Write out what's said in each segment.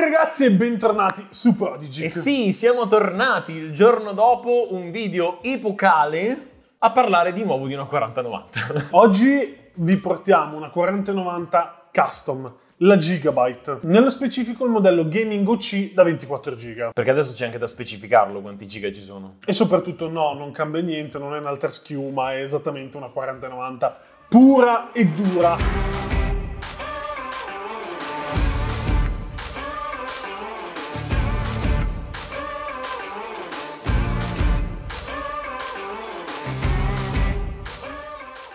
ragazzi e bentornati su Prodigy. E sì, siamo tornati il giorno dopo un video epocale a parlare di nuovo di una 4090. Oggi vi portiamo una 4090 custom la Gigabyte, nello specifico il modello Gaming OC da 24 giga. Perché adesso c'è anche da specificarlo quanti giga ci sono. E soprattutto no, non cambia niente, non è un'altra SKU, ma è esattamente una 4090 pura e dura.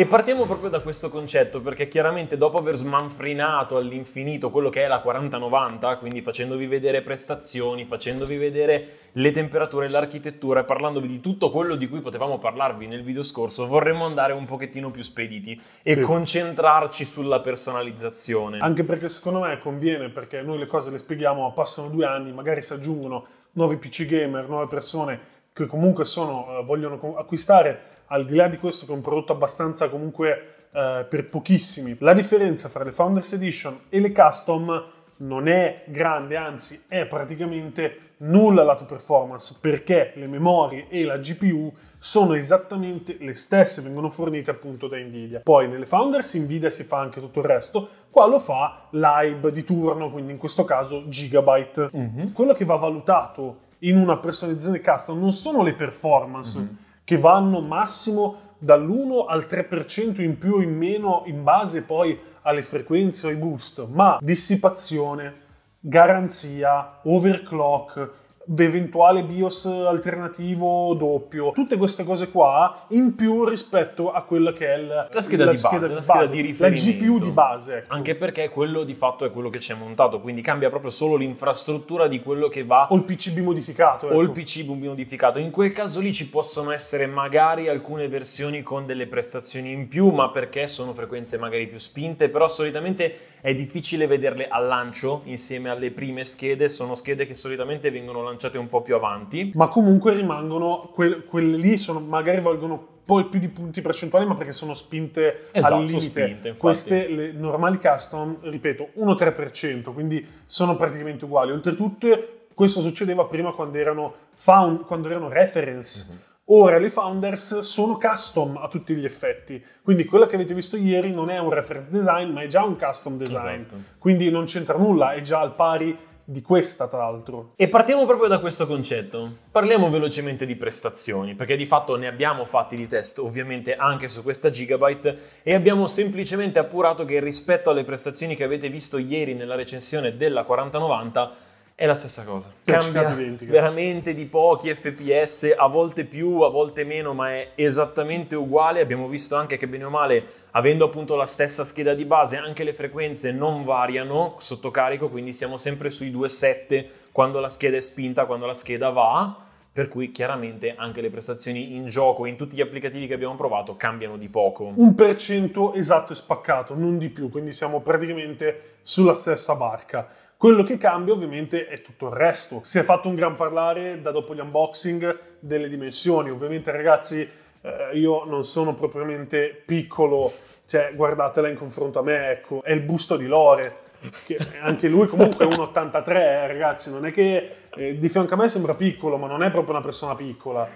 E partiamo proprio da questo concetto, perché chiaramente dopo aver smanfrinato all'infinito quello che è la 4090, quindi facendovi vedere prestazioni, facendovi vedere le temperature, l'architettura e parlandovi di tutto quello di cui potevamo parlarvi nel video scorso, vorremmo andare un pochettino più spediti e sì. concentrarci sulla personalizzazione. Anche perché secondo me conviene, perché noi le cose le spieghiamo, passano due anni, magari si aggiungono nuovi PC gamer, nuove persone che comunque sono, eh, vogliono acquistare al di là di questo che è un prodotto abbastanza comunque eh, per pochissimi. La differenza fra le Founders Edition e le Custom non è grande, anzi è praticamente nulla lato performance perché le memorie e la GPU sono esattamente le stesse, vengono fornite appunto da Nvidia. Poi nelle Founders Nvidia si fa anche tutto il resto, qua lo fa Live di turno, quindi in questo caso Gigabyte. Mm-hmm. Quello che va valutato in una personalizzazione custom non sono le performance. Mm-hmm che vanno massimo dall'1 al 3% in più o in meno in base poi alle frequenze o ai boost, ma dissipazione, garanzia, overclock, eventuale BIOS alternativo doppio, tutte queste cose qua in più rispetto a quella che è la, la scheda la di scheda base, la scheda base, di riferimento, la GPU di base. Ecco. Anche perché quello di fatto è quello che c'è montato, quindi cambia proprio solo l'infrastruttura di quello che va o il PCB modificato, ecco. o il ecco. PCB modificato. In quel caso lì ci possono essere magari alcune versioni con delle prestazioni in più, ma perché sono frequenze magari più spinte, però solitamente è difficile vederle al lancio insieme alle prime schede, sono schede che solitamente vengono lanciate un po' più avanti. Ma comunque rimangono, que- quelle lì sono, magari valgono poi più di punti percentuali, ma perché sono spinte esatto, al limite. Spinte, Queste le normali custom, ripeto, 1-3%, quindi sono praticamente uguali. Oltretutto, questo succedeva prima quando erano, found, quando erano reference. Mm-hmm Ora le founders sono custom a tutti gli effetti, quindi quello che avete visto ieri non è un reference design, ma è già un custom design, esatto. quindi non c'entra nulla, è già al pari di questa tra l'altro. E partiamo proprio da questo concetto. Parliamo velocemente di prestazioni, perché di fatto ne abbiamo fatti di test ovviamente anche su questa Gigabyte e abbiamo semplicemente appurato che rispetto alle prestazioni che avete visto ieri nella recensione della 4090 è la stessa cosa. Cambia veramente di pochi FPS, a volte più, a volte meno, ma è esattamente uguale. Abbiamo visto anche che bene o male, avendo appunto la stessa scheda di base, anche le frequenze non variano sotto carico, quindi siamo sempre sui 2.7 quando la scheda è spinta, quando la scheda va per cui chiaramente anche le prestazioni in gioco e in tutti gli applicativi che abbiamo provato cambiano di poco. Un per cento esatto e spaccato, non di più, quindi siamo praticamente sulla stessa barca. Quello che cambia ovviamente è tutto il resto. Si è fatto un gran parlare da dopo gli unboxing delle dimensioni. Ovviamente ragazzi eh, io non sono propriamente piccolo, cioè guardatela in confronto a me, ecco, è il busto di Lore. Che anche lui comunque è un 83, eh, ragazzi, non è che eh, di fianco a me sembra piccolo, ma non è proprio una persona piccola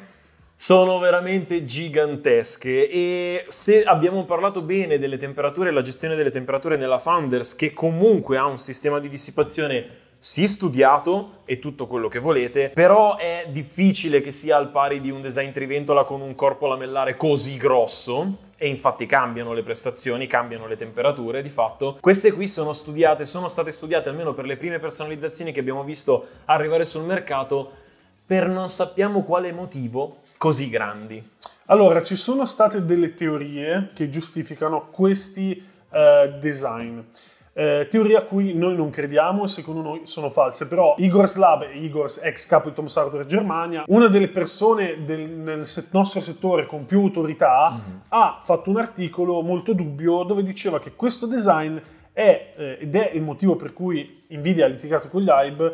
sono veramente gigantesche e se abbiamo parlato bene delle temperature e la gestione delle temperature nella Founders che comunque ha un sistema di dissipazione sì studiato e tutto quello che volete, però è difficile che sia al pari di un design triventola con un corpo lamellare così grosso e infatti cambiano le prestazioni, cambiano le temperature di fatto. Queste qui sono studiate, sono state studiate almeno per le prime personalizzazioni che abbiamo visto arrivare sul mercato per non sappiamo quale motivo così grandi? Allora, ci sono state delle teorie che giustificano questi eh, design. Eh, teoria a cui noi non crediamo e secondo noi sono false, però Igor Slab, Igor ex capo di Tom Sartor Germania, una delle persone del, nel nostro settore con più autorità, mm-hmm. ha fatto un articolo molto dubbio dove diceva che questo design è, eh, ed è il motivo per cui Nvidia ha litigato con gli AIB,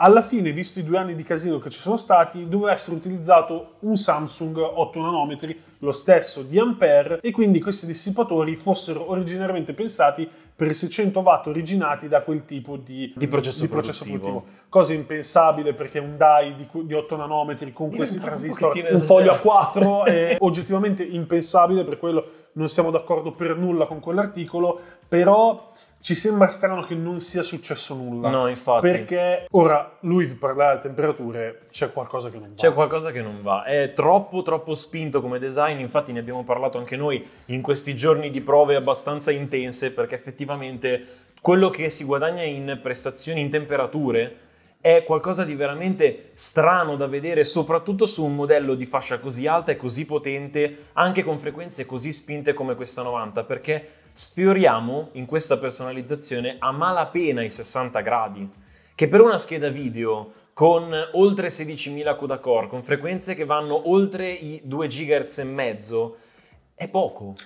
alla fine, visti i due anni di casino che ci sono stati, doveva essere utilizzato un Samsung 8 nanometri, lo stesso di Ampere, e quindi questi dissipatori fossero originariamente pensati per 600 watt originati da quel tipo di, di, processo, di processo, produttivo. Cosa impensabile perché un DAI di, di 8 nanometri con questi transistor, un, un foglio a 4 è oggettivamente impensabile, per quello non siamo d'accordo per nulla con quell'articolo, però ci sembra strano che non sia successo nulla. No, infatti. Perché ora lui parla delle temperature, c'è qualcosa che non va. C'è qualcosa che non va. È troppo, troppo spinto come design. Infatti, ne abbiamo parlato anche noi in questi giorni di prove abbastanza intense, perché effettivamente quello che si guadagna in prestazioni, in temperature, è qualcosa di veramente strano da vedere, soprattutto su un modello di fascia così alta e così potente, anche con frequenze così spinte come questa 90, perché sfioriamo in questa personalizzazione a malapena i 60 gradi, che per una scheda video con oltre 16.000 CUDA core, con frequenze che vanno oltre i 2 GHz e mezzo, è poco.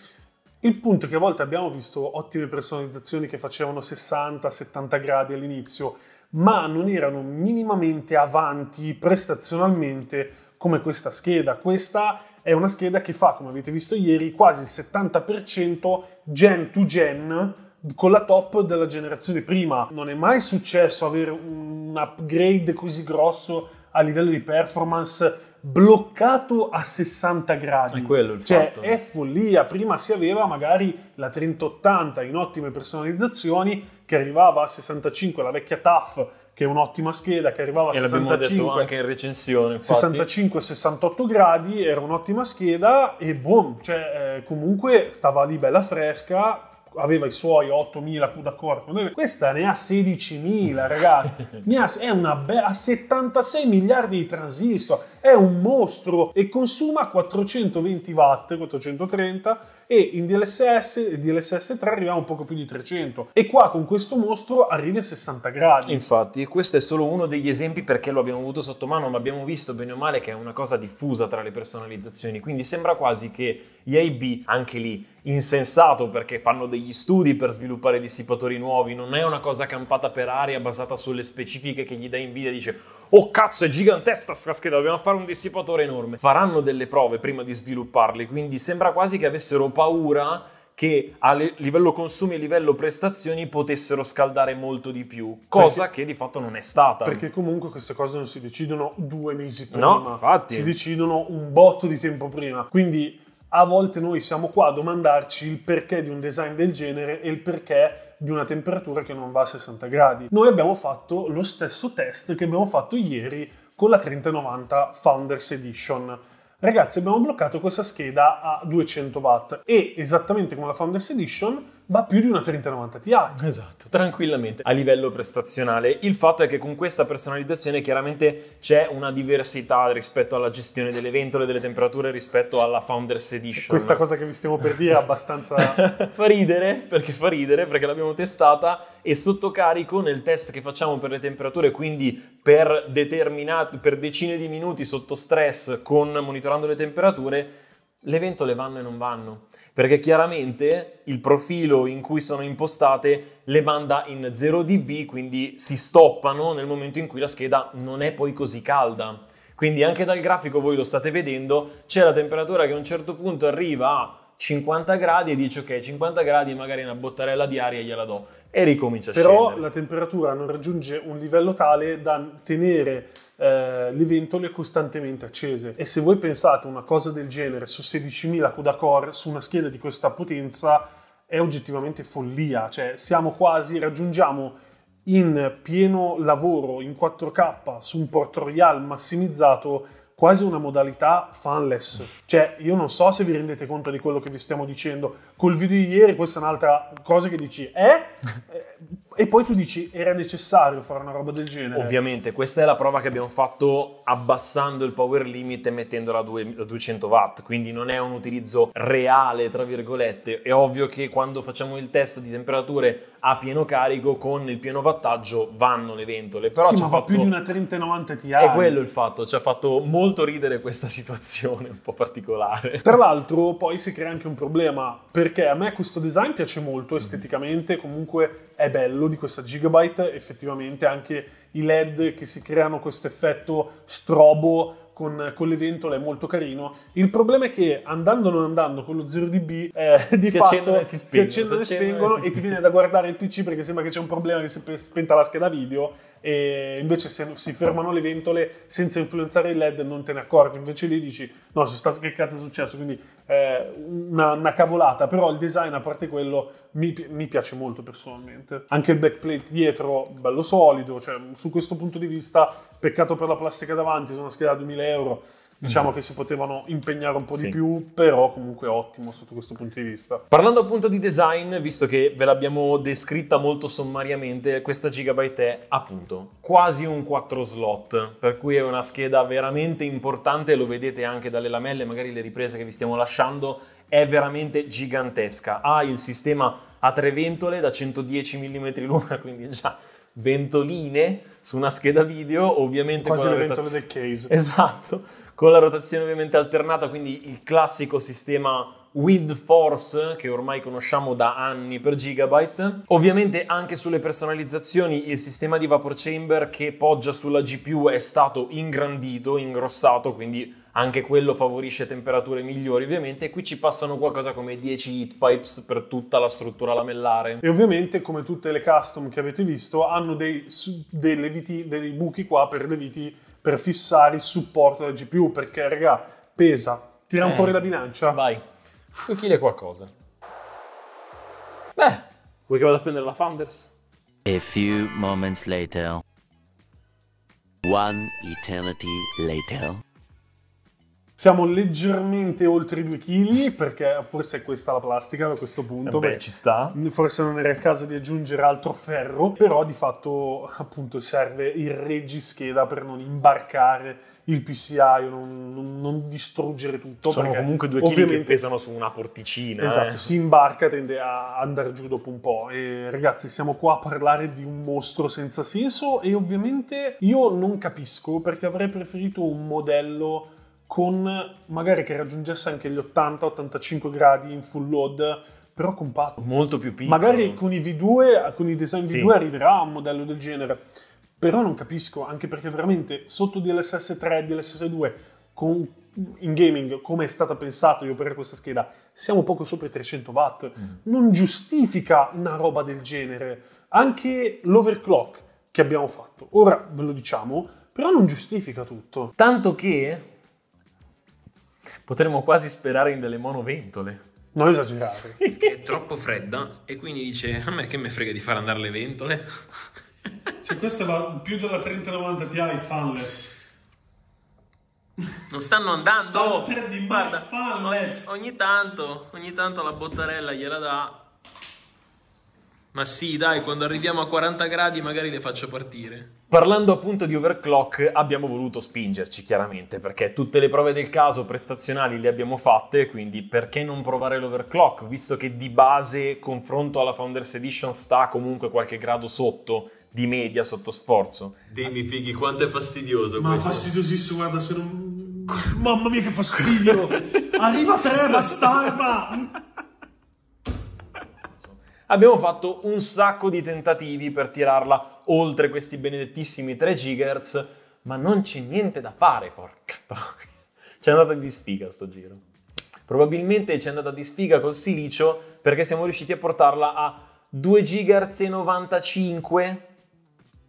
Il punto è che a volte abbiamo visto ottime personalizzazioni che facevano 60-70 gradi all'inizio, ma non erano minimamente avanti prestazionalmente come questa scheda. Questa è una scheda che fa, come avete visto ieri, quasi il 70% gen to gen con la top della generazione prima. Non è mai successo avere un upgrade così grosso a livello di performance bloccato a 60 gradi. È quello il cioè, fatto. È follia. Prima si aveva magari la 3080 in ottime personalizzazioni che arrivava a 65, la vecchia TAF che è un'ottima scheda, che arrivava a 65-68 gradi, era un'ottima scheda e boom, cioè, eh, comunque stava lì bella fresca, aveva i suoi 8.000 CUDA core, questa ne ha 16.000 ragazzi, ne ha, è una be- ha 76 miliardi di transistor, è un mostro e consuma 420 watt, 430 e in DLSS, DLSS 3 arriviamo a un poco più di 300 e qua con questo mostro arrivi a 60 gradi. Infatti, questo è solo uno degli esempi perché lo abbiamo avuto sotto mano, ma abbiamo visto bene o male che è una cosa diffusa tra le personalizzazioni, quindi sembra quasi che gli AB anche lì insensato perché fanno degli studi per sviluppare dissipatori nuovi, non è una cosa campata per aria basata sulle specifiche che gli dà Nvidia dice oh cazzo è gigantesca sta scheda, dobbiamo fare un dissipatore enorme. Faranno delle prove prima di svilupparli, quindi sembra quasi che avessero paura che a livello consumi e livello prestazioni potessero scaldare molto di più, cosa perché, che di fatto non è stata. Perché comunque queste cose non si decidono due mesi prima, no, infatti. si decidono un botto di tempo prima. Quindi a volte noi siamo qua a domandarci il perché di un design del genere e il perché di una temperatura che non va a 60 gradi. Noi abbiamo fatto lo stesso test che abbiamo fatto ieri con la 3090 Founders Edition. Ragazzi, abbiamo bloccato questa scheda a 200 watt e esattamente come la Founders Edition va più di una 3090 Ti. Esatto, tranquillamente. A livello prestazionale, il fatto è che con questa personalizzazione chiaramente c'è una diversità rispetto alla gestione delle ventole, delle temperature, rispetto alla Founders Edition. Questa cosa che vi stiamo per dire è abbastanza... fa ridere, perché fa ridere, perché l'abbiamo testata e sotto carico nel test che facciamo per le temperature, quindi per, per decine di minuti sotto stress con monitorando le temperature, le ventole vanno e non vanno, perché chiaramente il profilo in cui sono impostate le manda in 0 dB, quindi si stoppano nel momento in cui la scheda non è poi così calda. Quindi anche dal grafico voi lo state vedendo, c'è la temperatura che a un certo punto arriva a 50 gradi e dici ok 50 gradi magari una bottarella di aria gliela do e ricomincia a Però scendere. la temperatura non raggiunge un livello tale da tenere eh, le ventole costantemente accese e se voi pensate una cosa del genere su 16.000 CUDA core su una scheda di questa potenza è oggettivamente follia, cioè siamo quasi, raggiungiamo in pieno lavoro in 4K su un Port Royal massimizzato quasi una modalità fanless. Cioè, io non so se vi rendete conto di quello che vi stiamo dicendo. Col video di ieri, questa è un'altra cosa che dici, eh? E poi tu dici, era necessario fare una roba del genere? Ovviamente, questa è la prova che abbiamo fatto abbassando il power limit e mettendola a, 200 watt, quindi non è un utilizzo reale, tra virgolette. È ovvio che quando facciamo il test di temperature a pieno carico, con il pieno wattaggio vanno le ventole. Però sì, ma fatto... più di una 3090 Ti. È quello il fatto, ci ha fatto molto ridere questa situazione un po' particolare. Tra l'altro poi si crea anche un problema, perché a me questo design piace molto esteticamente, comunque è bello bello di questa Gigabyte effettivamente anche i LED che si creano questo effetto strobo con, con, le ventole, è molto carino. Il problema è che andando o non andando con lo 0DB, eh, di si fatto accendono e si spengono, si accendono, si e, spengono e, ti viene da guardare il PC perché sembra che c'è un problema che si è spenta la scheda video e invece se si fermano le ventole senza influenzare il LED non te ne accorgi, invece lì dici no, sono stato che cazzo è successo, quindi eh, una, una, cavolata, però il design a parte quello mi, mi piace molto personalmente. Anche il backplate dietro, bello solido, cioè su questo punto di vista, peccato per la plastica davanti, sono una scheda 2000 euro. Diciamo mm. che si potevano impegnare un po' sì. di più, però comunque ottimo sotto questo punto di vista. Parlando appunto di design, visto che ve l'abbiamo descritta molto sommariamente, questa Gigabyte è appunto quasi un 4 slot, per cui è una scheda veramente importante, lo vedete anche dalle lamelle, magari le riprese che vi stiamo lasciando, è veramente gigantesca. Ha il sistema a tre ventole da 110 mm l'una, quindi già ventoline su una scheda video, ovviamente Quasi con la rotazione del case. Esatto, con la rotazione ovviamente alternata, quindi il classico sistema Wind Force che ormai conosciamo da anni per Gigabyte. Ovviamente anche sulle personalizzazioni il sistema di vapor chamber che poggia sulla GPU è stato ingrandito, ingrossato, quindi anche quello favorisce temperature migliori ovviamente e qui ci passano qualcosa come 10 heat pipes per tutta la struttura lamellare. E ovviamente come tutte le custom che avete visto hanno dei, viti, dei buchi qua per le viti per fissare il supporto della GPU perché raga pesa, tirano eh, fuori la bilancia. Vai, 2 kg qualcosa. Beh, vuoi che vada a prendere la Founders? A few moments later. One eternity later. Siamo leggermente oltre i 2 kg, perché forse è questa la plastica a questo punto. Beh, ci sta. Forse non era il caso di aggiungere altro ferro, però di fatto appunto serve il reggischeda per non imbarcare il PCI o non, non, non, distruggere tutto. Sono comunque 2 kg che pesano su una porticina. Esatto, eh. si imbarca, tende a andare giù dopo un po'. E ragazzi, siamo qua a parlare di un mostro senza senso e ovviamente io non capisco perché avrei preferito un modello con magari che raggiungesse anche gli 80-85 gradi in full load, però compatto. Molto più piccolo. Magari con i V2, con i design V2 arriverà un modello del genere, però non capisco, anche perché veramente sotto DLSS 3 e DLSS 2, con, in gaming, come è stata pensata di operare questa scheda, siamo poco sopra i 300 watt. Mm. Non giustifica una roba del genere. Anche l'overclock che abbiamo fatto, ora ve lo diciamo, però non giustifica tutto. Tanto che Potremmo quasi sperare in delle monoventole. Non esagerare. Che è troppo fredda e quindi dice a me che me frega di far andare le ventole. cioè questa va più della 3090 Ti fanless. Non stanno andando! Guarda, ogni tanto, ogni tanto la bottarella gliela dà ma sì, dai, quando arriviamo a 40 gradi magari le faccio partire. Parlando appunto di overclock, abbiamo voluto spingerci chiaramente, perché tutte le prove del caso prestazionali le abbiamo fatte, quindi perché non provare l'overclock, visto che di base confronto alla Founders Edition sta comunque qualche grado sotto di media sotto sforzo. Dimmi fighi, quanto è fastidioso Ma questo. fastidiosissimo, guarda, se non Mamma mia che fastidio! Arriva a te, bastarda! Abbiamo fatto un sacco di tentativi per tirarla oltre questi benedettissimi 3 GHz, ma non c'è niente da fare, porca troia. C'è andata di sfiga sto giro. Probabilmente c'è andata di sfiga col silicio perché siamo riusciti a portarla a 2 GHz e 95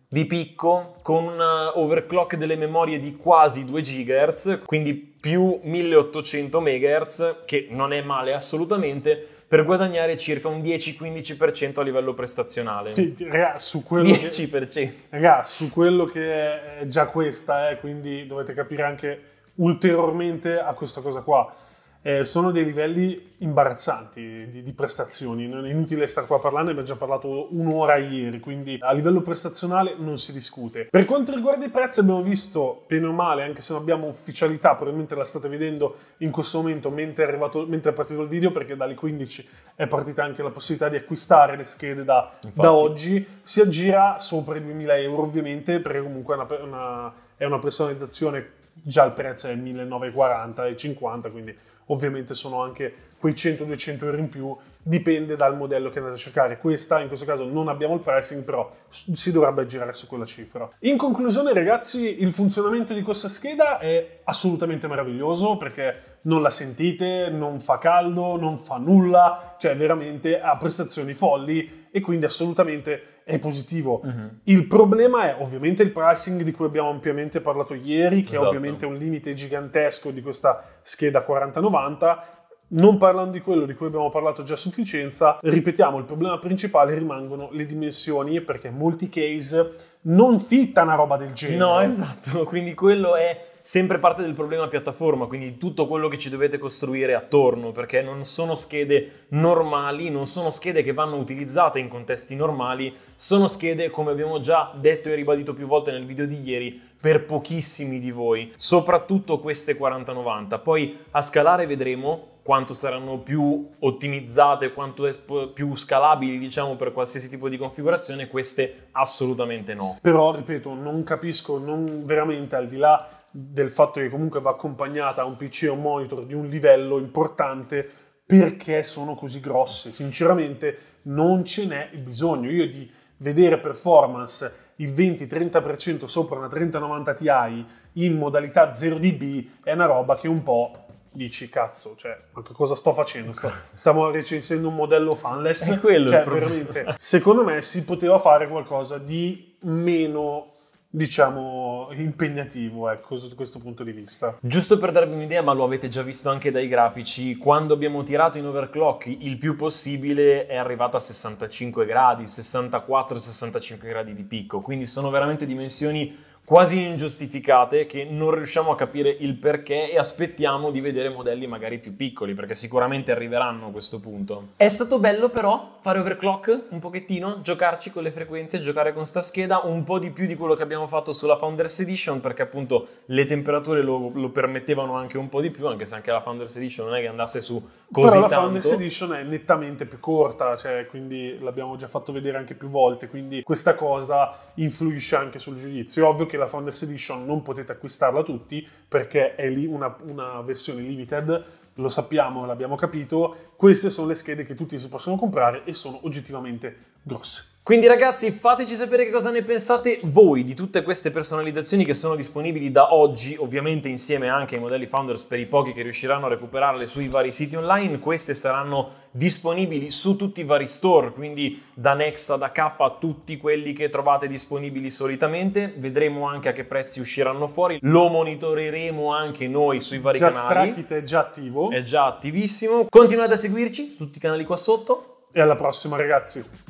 di picco con un eh, overclock delle memorie di quasi 2 GHz, quindi più 1800 MHz, che non è male assolutamente, per guadagnare circa un 10-15% a livello prestazionale. Raga, su quello 10%. Che, raga, su quello che è già questa, eh, quindi dovete capire anche ulteriormente a questa cosa qua eh, sono dei livelli imbarazzanti di, di, prestazioni. Non è inutile stare qua a parlarne, abbiamo già parlato un'ora ieri, quindi a livello prestazionale non si discute. Per quanto riguarda i prezzi, abbiamo visto bene o male, anche se non abbiamo ufficialità, probabilmente la state vedendo in questo momento mentre è, arrivato, mentre è partito il video, perché dalle 15 è partita anche la possibilità di acquistare le schede da, da oggi. Si aggira sopra i 2000 euro, ovviamente, perché comunque è una, una, è una personalizzazione. Già il prezzo è 1940 e 50, quindi ovviamente sono anche quei 100-200 euro in più, dipende dal modello che andate a cercare. Questa, in questo caso, non abbiamo il pricing, però si dovrebbe girare su quella cifra. In conclusione, ragazzi, il funzionamento di questa scheda è assolutamente meraviglioso perché non la sentite, non fa caldo, non fa nulla, cioè veramente ha prestazioni folli e quindi assolutamente è positivo. Uh-huh. Il problema è ovviamente il pricing di cui abbiamo ampiamente parlato ieri, che esatto. è ovviamente un limite gigantesco di questa scheda 4090. Non parlando di quello di cui abbiamo parlato già a sufficienza, ripetiamo, il problema principale rimangono le dimensioni, perché in molti case non fitta una roba del genere. No, esatto, quindi quello è sempre parte del problema piattaforma, quindi tutto quello che ci dovete costruire attorno, perché non sono schede normali, non sono schede che vanno utilizzate in contesti normali, sono schede, come abbiamo già detto e ribadito più volte nel video di ieri, per pochissimi di voi, soprattutto queste 4090. Poi a scalare vedremo quanto saranno più ottimizzate, quanto più scalabili, diciamo, per qualsiasi tipo di configurazione, queste assolutamente no. Però, ripeto, non capisco, non veramente al di là del fatto che comunque va accompagnata a un PC o un monitor di un livello importante perché sono così grosse. Sinceramente non ce n'è il bisogno. Io di vedere performance il 20-30% sopra una 3090 Ti in modalità 0DB è una roba che un po' dici cazzo, cioè, ma che cosa sto facendo? Sto, stiamo recensendo un modello fanless. È quello cioè, veramente. Secondo me si poteva fare qualcosa di meno diciamo, impegnativo, ecco, sotto questo punto di vista. Giusto per darvi un'idea, ma lo avete già visto anche dai grafici, quando abbiamo tirato in overclock il più possibile è arrivato a 65 gradi, 64-65 gradi di picco, quindi sono veramente dimensioni quasi ingiustificate che non riusciamo a capire il perché e aspettiamo di vedere modelli magari più piccoli perché sicuramente arriveranno a questo punto. È stato bello però fare overclock un pochettino, giocarci con le frequenze, giocare con sta scheda un po' di più di quello che abbiamo fatto sulla Founders Edition perché appunto le temperature lo, lo permettevano anche un po' di più anche se anche la Founders Edition non è che andasse su così però la tanto. Founders Edition è nettamente più corta cioè, quindi l'abbiamo già fatto vedere anche più volte quindi questa cosa influisce anche sul giudizio. ovvio che che la Founders Edition non potete acquistarla tutti perché è lì una, una versione limited lo sappiamo, l'abbiamo capito, queste sono le schede che tutti si possono comprare e sono oggettivamente grosse. Quindi ragazzi fateci sapere che cosa ne pensate voi di tutte queste personalizzazioni che sono disponibili da oggi, ovviamente insieme anche ai modelli Founders per i pochi che riusciranno a recuperarle sui vari siti online, queste saranno disponibili su tutti i vari store, quindi da Nexa, da K, tutti quelli che trovate disponibili solitamente, vedremo anche a che prezzi usciranno fuori, lo monitoreremo anche noi sui vari già canali. Strakit è già attivo. È già attivissimo. Continuate a seguirci su tutti i canali qua sotto. E alla prossima ragazzi.